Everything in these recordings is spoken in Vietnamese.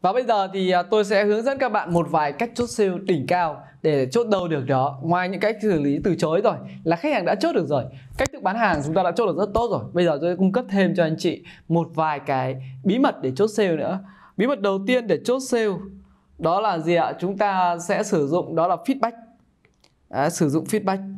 Và bây giờ thì à, tôi sẽ hướng dẫn các bạn một vài cách chốt sale đỉnh cao để chốt đâu được đó. Ngoài những cách xử lý từ chối rồi là khách hàng đã chốt được rồi. Cách tự bán hàng chúng ta đã chốt được rất tốt rồi. Bây giờ tôi cung cấp thêm cho anh chị một vài cái bí mật để chốt sale nữa. Bí mật đầu tiên để chốt sale đó là gì ạ? Chúng ta sẽ sử dụng đó là feedback. À, sử dụng feedback.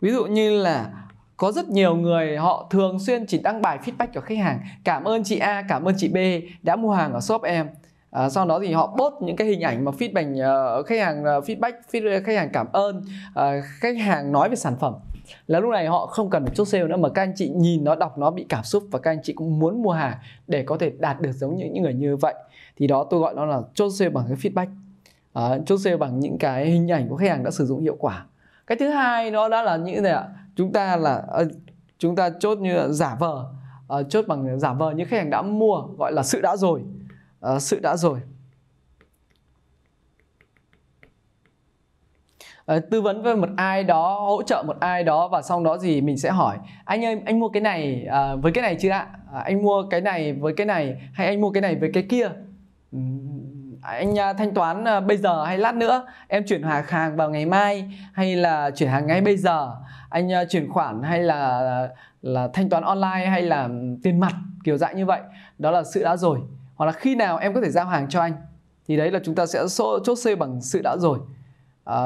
Ví dụ như là có rất nhiều người họ thường xuyên chỉ đăng bài feedback của khách hàng cảm ơn chị A cảm ơn chị B đã mua hàng ở shop em À, sau đó thì họ post những cái hình ảnh mà feedback uh, ờ, khách hàng uh, feedback feed, ờ, khách hàng cảm ơn uh, khách hàng nói về sản phẩm là lúc này họ không cần phải chốt sale nữa mà các anh chị nhìn nó đọc nó bị cảm xúc và các anh chị cũng muốn mua hàng để có thể đạt được giống như những người như vậy thì đó tôi gọi nó là chốt sale bằng cái feedback uh, chốt sale bằng những cái hình ảnh của khách hàng đã sử dụng hiệu quả cái thứ hai đó đã là như thế ạ chúng ta là ờ, chúng ta chốt như là giả vờ ờ, chốt bằng giả vờ như khách hàng đã mua gọi là sự đã rồi ờ, sự đã rồi tư vấn với một ai đó hỗ trợ một ai đó và sau đó gì mình sẽ hỏi anh ơi anh mua cái này với cái này chưa ạ à, anh mua cái này với cái này hay anh mua cái này với cái kia anh à, thanh toán à, bây giờ hay lát nữa em chuyển hàng hàng vào ngày mai hay là chuyển hàng ngay bây giờ anh à, chuyển khoản hay là là thanh toán online hay là tiền mặt kiểu dạng như vậy đó là sự đã rồi hoặc là khi nào em có thể giao hàng cho anh thì đấy là chúng ta sẽ chốt C bằng sự đã rồi à,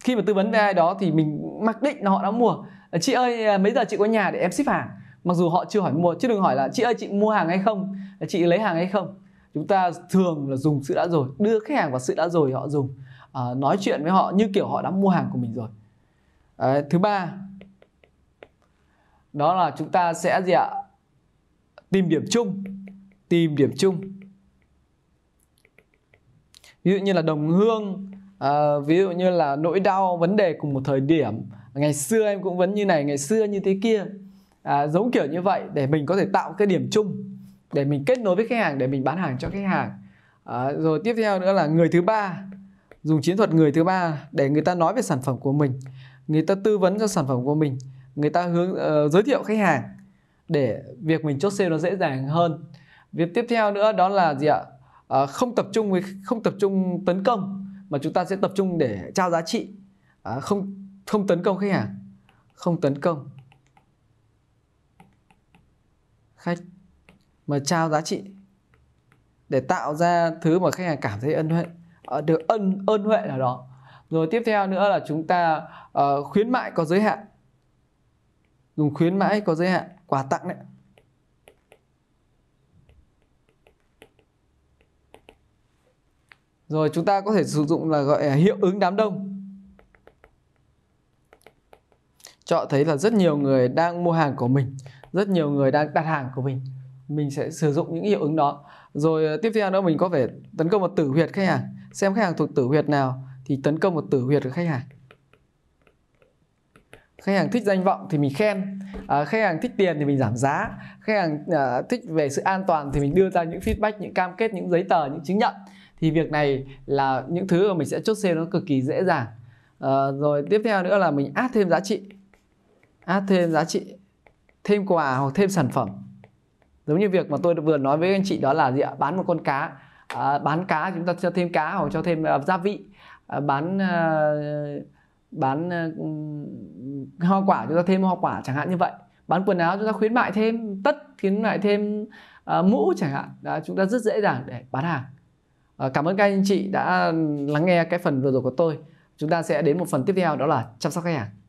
khi mà tư vấn với ai đó thì mình mặc định là họ đã mua chị ơi mấy giờ chị có nhà để em ship hàng mặc dù họ chưa hỏi mua chứ đừng hỏi là chị ơi chị mua hàng hay không chị lấy hàng hay không chúng ta thường là dùng sự đã rồi đưa khách hàng vào sự đã rồi họ dùng à, nói chuyện với họ như kiểu họ đã mua hàng của mình rồi à, thứ ba đó là chúng ta sẽ gì ạ tìm điểm chung tìm điểm chung ví dụ như là đồng hương à, ví dụ như là nỗi đau vấn đề cùng một thời điểm ngày xưa em cũng vẫn như này ngày xưa như thế kia à, giống kiểu như vậy để mình có thể tạo cái điểm chung để mình kết nối với khách hàng để mình bán hàng cho khách hàng à, rồi tiếp theo nữa là người thứ ba dùng chiến thuật người thứ ba để người ta nói về sản phẩm của mình người ta tư vấn cho sản phẩm của mình người ta hướng uh, giới thiệu khách hàng để việc mình chốt sale nó dễ dàng hơn việc tiếp theo nữa đó là gì ạ à, không tập trung với không tập trung tấn công mà chúng ta sẽ tập trung để trao giá trị à, không không tấn công khách hàng không tấn công khách mà trao giá trị để tạo ra thứ mà khách hàng cảm thấy ân huệ ờ, được ân ân huệ nào đó rồi tiếp theo nữa là chúng ta uh, khuyến mại có giới hạn dùng khuyến mãi có giới hạn quà tặng đấy rồi chúng ta có thể sử dụng là gọi là hiệu ứng đám đông chọn thấy là rất nhiều người đang mua hàng của mình rất nhiều người đang đặt hàng của mình mình sẽ sử dụng những hiệu ứng đó rồi ờ, tiếp theo nữa mình có thể tấn công một tử huyệt khách hàng xem khách hàng thuộc tử huyệt nào thì tấn công một tử huyệt của khách hàng khách hàng thích danh vọng thì mình khen à, khách hàng thích tiền thì mình giảm giá khách hàng à, thích về sự an toàn thì mình đưa ra những feedback những cam kết những giấy tờ những chứng nhận thì việc này là những thứ mà mình sẽ chốt sale nó cực kỳ dễ dàng à, rồi tiếp theo nữa là mình add thêm giá trị add thêm giá trị thêm quà hoặc thêm sản phẩm giống như việc mà tôi vừa nói với anh chị đó là gì ạ bán một con cá à, bán cá chúng ta cho thêm cá hoặc cho thêm uh, gia vị à, bán uh, bán uh, hoa quả chúng ta thêm hoa quả chẳng hạn như vậy bán quần áo chúng ta khuyến mại thêm tất khuyến mại thêm uh, mũ chẳng hạn đó, chúng ta rất dễ dàng để bán hàng uh, cảm ơn các anh chị đã lắng nghe cái phần vừa rồi của tôi chúng ta sẽ đến một phần tiếp theo đó là chăm sóc khách hàng